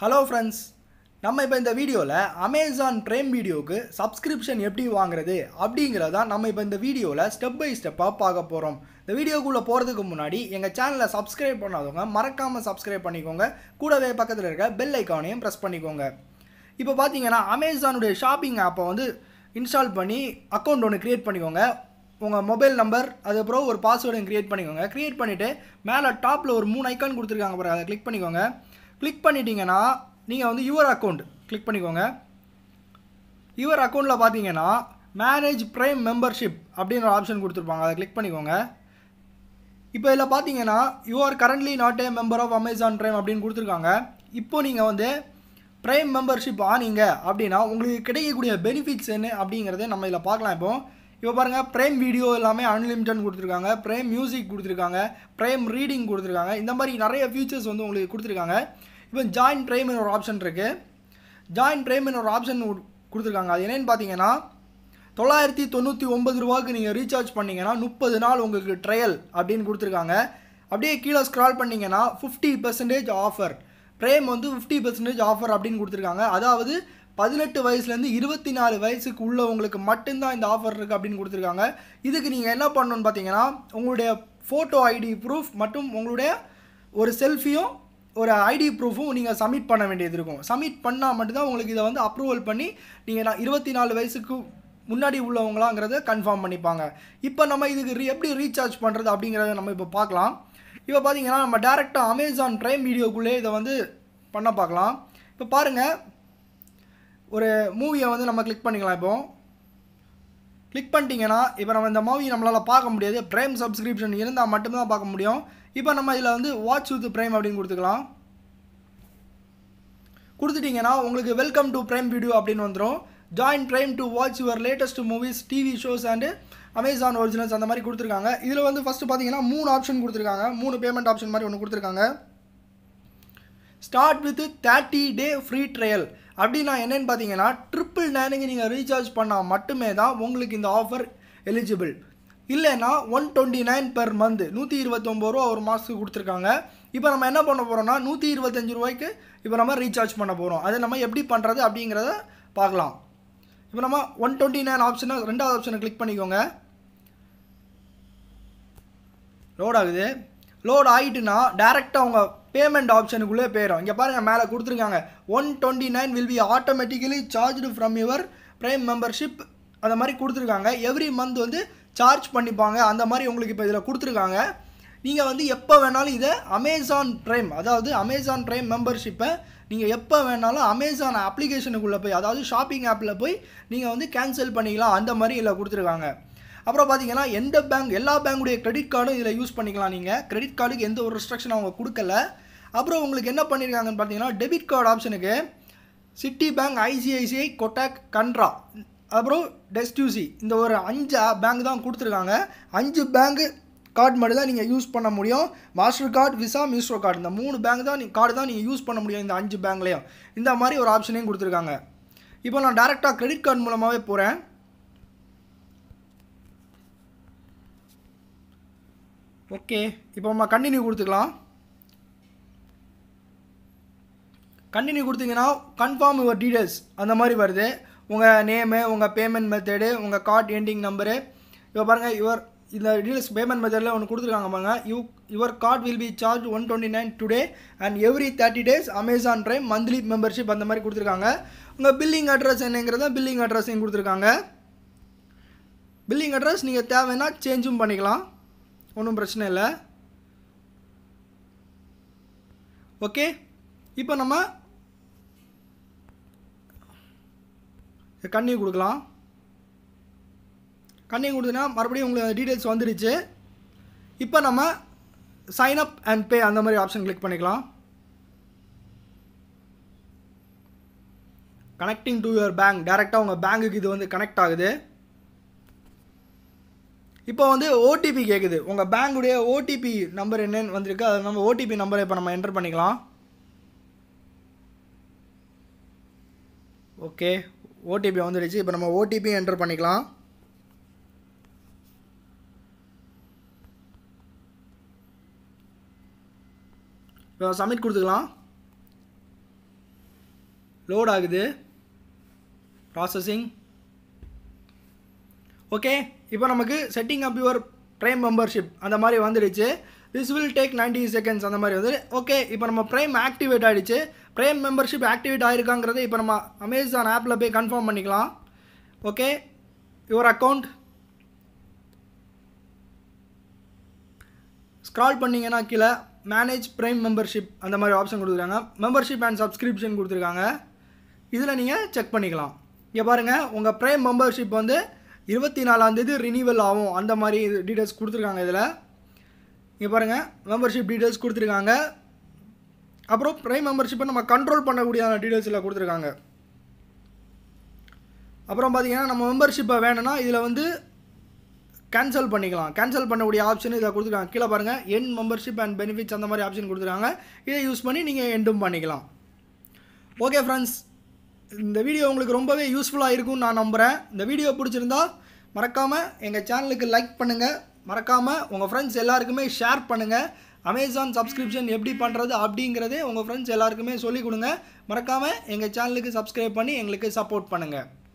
hello friends நம்ம இப்போ இந்த வீடியோவில் அமேசான் ப்ரைம் வீடியோவுக்கு சப்ஸ்கிரிப்ஷன் எப்படி வாங்குறது அப்படிங்கிறதான் நம்ம இப்போ இந்த வீடியோவில் ஸ்டெப் பை ஸ்டெப்பாக பார்க்க போகிறோம் இந்த வீடியோக்குள்ளே போகிறதுக்கு முன்னாடி எங்கள் சேனலை சப்ஸ்கிரைப் பண்ணாதவங்க மறக்காமல் சப்ஸ்கிரைப் பண்ணிக்கோங்க கூடவே பக்கத்தில் இருக்க பெல் ஐக்கானையும் ப்ரெஸ் பண்ணிக்கோங்க இப்போ பார்த்தீங்கன்னா அமேசானுடைய ஷாப்பிங் ஆப்பை வந்து இன்ஸ்டால் பண்ணி அக்கௌண்ட் ஒன்று க்ரியேட் பண்ணிக்கோங்க உங்கள் மொபைல் நம்பர் அதுக்கப்புறம் ஒரு பாஸ்வேர்டையும் க்ரியேட் பண்ணிக்கோங்க க்ரியேட் பண்ணிவிட்டு மேலே டாப்பில் ஒரு மூணு ஐக்கான் கொடுத்துருக்காங்க பாருங்கள் அதை கிளிக் பண்ணிக்கோங்க கிளிக் பண்ணிட்டீங்கன்னா நீங்கள் வந்து யுவர் அக்கௌண்ட் கிளிக் பண்ணிக்கோங்க யுவர் அக்கௌண்ட்டில் பார்த்தீங்கன்னா மேனேஜ் ப்ரைம் மெம்பர்ஷிப் அப்படின்ற ஆப்ஷன் கொடுத்துருப்பாங்க அதை கிளிக் பண்ணிக்கோங்க இப்போ இதில் பார்த்தீங்கன்னா you are currently not a member of Amazon Prime அப்படின்னு கொடுத்துருக்காங்க இப்போ நீங்கள் வந்து ப்ரைம் மெம்பர்ஷிப் ஆனீங்க அப்படின்னா உங்களுக்கு கிடைக்கக்கூடிய பெனிஃபிட்ஸ் என்ன அப்படிங்கிறத நம்ம இதில் பார்க்கலாம் இப்போது இப்போ பாருங்கள் ப்ரைம் வீடியோ எல்லாமே அன்லிமிட்டட் கொடுத்துருக்காங்க ப்ரைம் மியூசிக் கொடுத்துருக்காங்க ப்ரைம் ரீடிங் கொடுத்துருக்காங்க இந்த மாதிரி நிறைய ஃபியூச்சர்ஸ் வந்து உங்களுக்கு கொடுத்துருக்காங்க இப்போ ஜாயின் ப்ரைம்னு ஒரு ஆப்ஷன் இருக்குது ஜாயின் ப்ரைம்னு ஒரு ஆப்ஷன் கொடுத்துருக்காங்க அது என்னென்னு பார்த்தீங்கன்னா தொள்ளாயிரத்தி தொண்ணூற்றி ஒம்பது ரூபாய்க்கு நீங்கள் ரீசார்ஜ் பண்ணிங்கன்னா முப்பது நாள் உங்களுக்கு ட்ரையல் அப்படின்னு கொடுத்துருக்காங்க அப்படியே கீழே ஸ்க்ரால் பண்ணிங்கன்னா ஃபிஃப்டி பர்சன்டேஜ் ஆஃபர் ப்ரேம் வந்து ஃபிஃப்டி பர்சன்டேஜ் ஆஃபர் அப்படின்னு கொடுத்துருக்காங்க அதாவது பதினெட்டு வயசுலேருந்து இருபத்தி நாலு வயசுக்கு உள்ளவங்களுக்கு மட்டும்தான் இந்த ஆஃபர் இருக்குது அப்படின்னு கொடுத்துருக்காங்க இதுக்கு நீங்கள் என்ன பண்ணணும்னு பார்த்தீங்கன்னா உங்களுடைய ஃபோட்டோ ஐடி ப்ரூஃப் மற்றும் உங்களுடைய ஒரு செல்ஃபியும் ஒரு ஐடி ப்ரூஃபும் நீங்கள் சப்மிட் பண்ண வேண்டியது இருக்கும் சப்மிட் பண்ணால் மட்டும்தான் உங்களுக்கு இதை வந்து அப்ரூவல் பண்ணி நீங்கள் நான் இருபத்தி நாலு வயசுக்கு முன்னாடி உள்ளவங்களாங்கிறத கன்ஃபார்ம் பண்ணிப்பாங்க இப்போ நம்ம இதுக்கு ரீ எப்படி ரீசார்ஜ் பண்ணுறது அப்படிங்கிறத நம்ம இப்போ பார்க்கலாம் இப்போ பார்த்தீங்கன்னா நம்ம டேரெக்டாக அமேசான் ப்ரைம் வீடியோக்குள்ளே இதை வந்து பண்ண பார்க்கலாம் இப்போ பாருங்கள் ஒரு மூவியை வந்து நம்ம கிளிக் பண்ணிக்கலாம் இப்போ கிளிக் பண்ணிட்டீங்கன்னா இப்போ நம்ம இந்த மூவி நம்மளால் பார்க்க முடியாது ப்ரைம் சப்ஸ்கிரிப்ஷன் இருந்தால் மட்டும்தான் பார்க்க முடியும் இப்போ நம்ம இதில் வந்து வாட்ச் வித் ப்ரைம் அப்படின்னு கொடுத்துக்கலாம் கொடுத்துட்டிங்கன்னா உங்களுக்கு வெல்கம் டு ப்ரைம் வீடியோ அப்படின்னு வந்துடும் join Prime to watch your latest movies TV shows and Amazon Originals அந்த மாதிரி கொடுத்துருக்காங்க இதில் வந்து ஃபஸ்ட்டு பார்த்தீங்கன்னா மூணு ஆப்ஷன் கொடுத்துருக்காங்க மூணு பேமெண்ட் ஆப்ஷன் மாதிரி ஒன்று கொடுத்துருக்காங்க start with thirty day free trial அப்படின்னா என்னென்னு பார்த்தீங்கன்னா ட்ரிப்பிள் நைனுக்கு நீங்கள் ரீசார்ஜ் பண்ணால் மட்டுமே தான் உங்களுக்கு இந்த ஆஃபர் எலிஜிபிள் இல்லைன்னா one twenty nine per month நூற்றி இருபத்தொம்பது ரூபா ஒரு மாதத்துக்கு கொடுத்துருக்காங்க இப்போ நம்ம என்ன பண்ண போகிறோம்னா நூற்றி இருபத்தஞ்சி ரூபாய்க்கு இப்போ நம்ம ரீசார்ஜ் பண்ண போகிறோம் அதை நம்ம எப்படி பண்ணுறது அப்படிங்கிறத பார்க்கலாம் இப்போ நம்ம ஒன் டுவெண்ட்டி நைன் ஆப்ஷனை ரெண்டாவது ஆப்ஷனை கிளிக் பண்ணிக்கோங்க லோட் ஆகுது லோட் ஆகிட்டுன்னா டேரெக்டாக அவங்க பேமெண்ட் ஆப்ஷனுக்குள்ளே போயிடும் இங்கே பாருங்கள் மேலே கொடுத்துருக்காங்க one twenty nine will be automatically charged from your Prime membership அந்த மாதிரி கொடுத்துருக்காங்க எவ்ரி மந்த் வந்து சார்ஜ் பண்ணிப்பாங்க அந்த மாதிரி உங்களுக்கு இப்போ இதில் கொடுத்துருக்காங்க நீங்கள் வந்து எப்போ வேணாலும் இதை அமேசான் ப்ரைம் அதாவது அமேசான் ப்ரைம் மெம்பர்ஷிப்பை நீங்கள் எப்போ வேணாலும் அமேசான் அப்ளிகேஷனுக்குள்ளே போய் அதாவது ஷாப்பிங் ஆப்பில் போய் நீங்கள் வந்து கேன்சல் பண்ணிக்கலாம் அந்த மாதிரி இதில் கொடுத்துருக்காங்க அப்புறம் பார்த்தீங்கன்னா எந்த பேங்க் எல்லா பேங்குடைய கிரெடிட் கார்டும் இதில் யூஸ் பண்ணிக்கலாம் நீங்கள் கிரெடிட் கார்டுக்கு எந்த ஒரு ரெஸ்ட்ரிக்ஷன் அவங்க கொடுக்கல அப்புறம் உங்களுக்கு என்ன பண்ணியிருக்காங்கன்னு பார்த்தீங்கன்னா டெபிட் கார்டு ஆப்ஷனுக்கு சிட்டி பேங்க் ஐசிஐசிஐ கொட்டாக் கன்ட்ரா அப்புறம் டெஸ்டியூசி இந்த ஒரு அஞ்சு பேங்க் தான் கொடுத்துருக்காங்க அஞ்சு பேங்க்கு கார்டு மட்டும் தான் நீங்கள் யூஸ் பண்ண முடியும் Mastercard Visa Maestro card இந்த மூணு பேங்க் தான் நீங்கள் கார்டு தான் நீங்கள் யூஸ் பண்ண முடியும் இந்த அஞ்சு பேங்க்லேயும் இந்த மாதிரி ஒரு ஆப்ஷனையும் கொடுத்துருக்காங்க இப்போ நான் டேரெக்டாக கிரெடிட் கார்டு மூலமாகவே போகிறேன் ஓகே இப்போ நம்ம கண்டினியூ கொடுத்துக்கலாம் கண்டினியூ கொடுத்தீங்கன்னா கன்ஃபார்ம் யுவர் டீட்டெயில்ஸ் அந்த மாதிரி வருது உங்கள் நேமு உங்கள் பேமெண்ட் மெத்தடு உங்கள் கார்ட் எண்டிங் நம்பரு இப்போ பாருங்கள் யுவர் இந்த டீடைல்ஸ் பேமெண்ட் மெத்தடில் ஒன்று கொடுத்துருக்காங்க பாருங்க you your card will be charge one twenty nine today and every thirty days Amazon Prime monthly membership அந்த மாதிரி கொடுத்துருக்காங்க உங்கள் பில்லிங் அட்ரஸ் என்னங்கிறத பில்லிங் அட்ரஸையும் கொடுத்துருக்காங்க பில்லிங் அட்ரஸ் நீங்கள் தேவைன்னா சேஞ்சும் பண்ணிக்கலாம் ஒன்றும் பிரச்சனை இல்லை ஓகே இப்போ நம்ம கண்ணி கொடுக்கலாம் கண்ணி கொடுத்துனா மறுபடியும் உங்களுக்கு டீட்டெயில்ஸ் வந்துடுச்சு இப்போ நம்ம சைன் அப் அண்ட் பே அந்த மாதிரி ஆப்ஷன் கிளிக் பண்ணிக்கலாம் கனெக்டிங் டு யுவர் பேங்க் டேரெக்டாக உங்கள் பேங்க்குக்கு இது வந்து கனெக்ட் ஆகுது இப்போ வந்து ஓடிபி கேட்குது உங்கள் பேங்குடைய ஓடிபி நம்பர் என்னன்னு வந்திருக்கு அது நம்ம ஓடிபி நம்பரை இப்போ நம்ம என்டர் பண்ணிக்கலாம் ஓகே ஓடிபி வந்துடுச்சு இப்போ நம்ம ஓடிபி என்டர் பண்ணிக்கலாம் இப்போ சப்மிட் கொடுத்துக்கலாம் லோட் ஆகுது ப்ராசஸிங் ஓகே இப்போ நமக்கு setting up your Prime membership அந்த மாதிரி வந்துடுச்சு this will take ninety seconds அந்த மாதிரி வந்து ஓகே இப்போ நம்ம ப்ரைம் ஆக்டிவேட் ஆகிடுச்சு ப்ரைம் மெம்பர்ஷிப் ஆக்டிவேட் ஆகிருக்காங்கிறத இப்போ நம்ம அமேசான் ஆப்பில் போய் கன்ஃபார்ம் பண்ணிக்கலாம் ஓகே யுவர் அக்கௌண்ட் ஸ்க்ரால் பண்ணிங்கன்னா கீழே மேனேஜ் ப்ரைம் மெம்பர்ஷிப் அந்த மாதிரி ஆப்ஷன் கொடுத்துருக்காங்க மெம்பர்ஷிப் அண்ட் சப்ஸ்கிரிப்ஷன் கொடுத்துருக்காங்க இதில் நீங்கள் செக் பண்ணிக்கலாம் இங்கே பாருங்கள் உங்கள் ப்ரைம் மெம்பர்ஷிப் வந்து இருபத்தி நாலாந்தேதி ரினியூவல் ஆகும் அந்த மாதிரி டீட்டெயில்ஸ் கொடுத்துருக்காங்க இதில் இங்கே பாருங்கள் மெம்பர்ஷிப் டீட்டெயில்ஸ் கொடுத்துருக்காங்க அப்புறம் ப்ரைம் மெம்பர்ஷிப்பை நம்ம கண்ட்ரோல் பண்ணக்கூடியதான டீட்டெயில்ஸில் கொடுத்துருக்காங்க அப்புறம் பார்த்திங்கன்னா நம்ம மெம்பர்ஷிப்பை வேணும்னா இதில் வந்து கேன்சல் பண்ணிக்கலாம் கேன்சல் பண்ணக்கூடிய ஆப்ஷன் இதில் கொடுத்துருக்காங்க கீழே பாருங்கள் என் மெம்பர்ஷிப் அண்ட் பெனிஃபிட்ஸ் அந்த மாதிரி ஆப்ஷன் கொடுத்துருக்காங்க இதை யூஸ் பண்ணி நீங்கள் எண்டும் பண்ணிக்கலாம் ஓகே ஃப்ரெண்ட்ஸ் இந்த வீடியோ உங்களுக்கு ரொம்பவே யூஸ்ஃபுல்லாக இருக்கும்னு நான் நம்புகிறேன் இந்த வீடியோ பிடிச்சிருந்தா மறக்காமல் எங்கள் சேனலுக்கு லைக் பண்ணுங்கள் மறக்காமல் உங்கள் ஃப்ரெண்ட்ஸ் எல்லாருக்குமே ஷேர் பண்ணுங்கள் அமேசான் சப்ஸ்கிரிப்ஷன் எப்படி பண்ணுறது அப்படிங்கிறதே உங்கள் ஃப்ரெண்ட்ஸ் எல்லாருக்குமே சொல்லிக் கொடுங்க மறக்காமல் எங்கள் சேனலுக்கு சப்ஸ்கிரைப் பண்ணி எங்களுக்கு சப்போர்ட் பண்ணுங்கள்